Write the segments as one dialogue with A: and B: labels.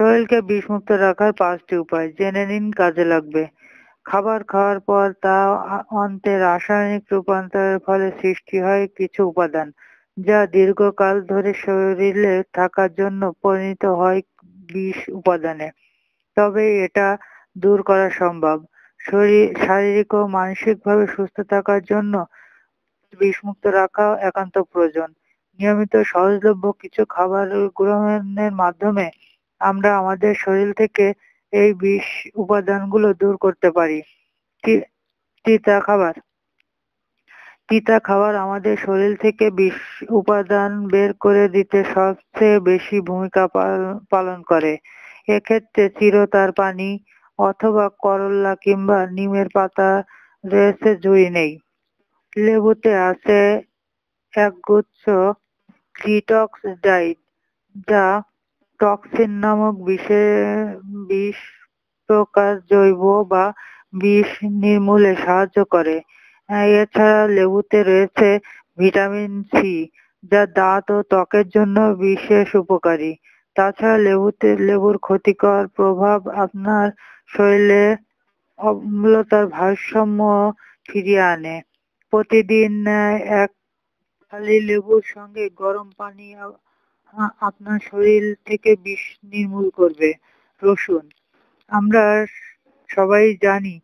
A: শরীরকে বিষমুক্ত রাখার পাঁচটি উপায় জেনে নিন কাজে লাগবে খাবার খাওয়ার পর তা অন্তে রাসায়নিক রূপান্তরের ফলে সৃষ্টি হয় কিছু উপাদান যা দীর্ঘকাল ধরে শরীরে থাকার জন্য পরিণত হয় বিষ উপাদানে তবে এটা দূর করা সম্ভব শরীর শারীরিক ও মানসিকভাবে সুস্থ থাকার জন্য বিষমুক্ত রাখা একান্ত প্রয়োজন নিয়মিত সহজলভ্য কিছু খাবার গ্রহণের মাধ্যমে আমরা আমাদের শরীর থেকে এই বিষ উপাদানগুলো দূর করতে পারি তিতা খাবার তিতা খাবার আমাদের শরীর থেকে বিষ উপাদান বের করে দিতে সবচেয়ে বেশি ভূমিকা পালন করে এক্ষেত্রে চিরতার পানি অথবা করল্লা কিংবা নিমের পাতা রয়েছে জুই নেই লেবুতে আছে একগুচ্ছ ডিটক্স ডাইট যা টক্সিন নামক বিষে বিষ প্রকার জৈব বা বিষ নির্মূলে সাহায্য করে এছাড়া লেবুতে রয়েছে ভিটামিন সি যা দাঁত ও ত্বকের জন্য বিশেষ উপকারী তাছাড়া লেবুতে লেবুর ক্ষতিকর প্রভাব আপনার শরীরে অম্লতার ভারসাম্য ফিরিয়ে আনে প্রতিদিন এক খালি লেবুর সঙ্গে গরম পানি আপনার শরীর থেকে বিষ নির্মূল করবে রসুন আমরা সবাই জানি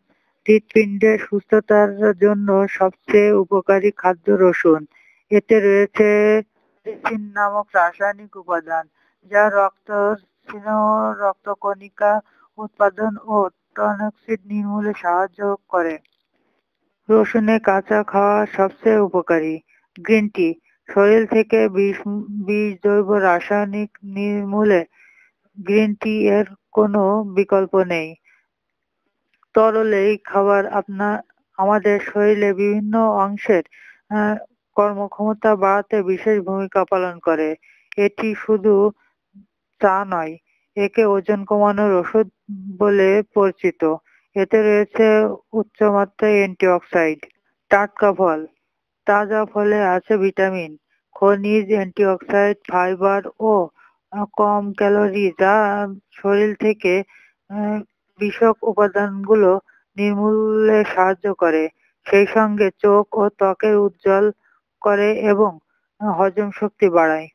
A: হৃৎপিণ্ডের সুস্থতার জন্য সবচেয়ে উপকারী খাদ্য রসুন এতে রয়েছে নামক রাসায়নিক উপাদান যা রক্ত রক্তকণিকা উৎপাদন ও টনক্সিড নির্মূলে সাহায্য করে রসুনের কাঁচা খাওয়া সবচেয়ে উপকারী গ্রিন টি শরীর থেকে বিষ বিষ জৈব রাসায়নিক নির্মূলে গ্রিন টি এর কোনো বিকল্প নেই তরল এই খাবার আপনার আমাদের শরীরে বিভিন্ন অংশের কর্মক্ষমতা বাড়াতে বিশেষ ভূমিকা পালন করে এটি শুধু তা নয় একে ওজন কমানোর ওষুধ বলে পরিচিত এতে রয়েছে উচ্চমাত্রায় অ্যান্টিঅক্সাইড টাটকা ফল তাজা ফলে আছে ভিটামিন খনিজ অ্যান্টিঅক্সিডেন্ট ফাইবার ও কম ক্যালোরি যা শরীর থেকে বিষক উপাদানগুলো নির্মূলে সাহায্য করে সেই সঙ্গে চোখ ও ত্বকের উজ্জ্বল করে এবং হজম শক্তি বাড়ায়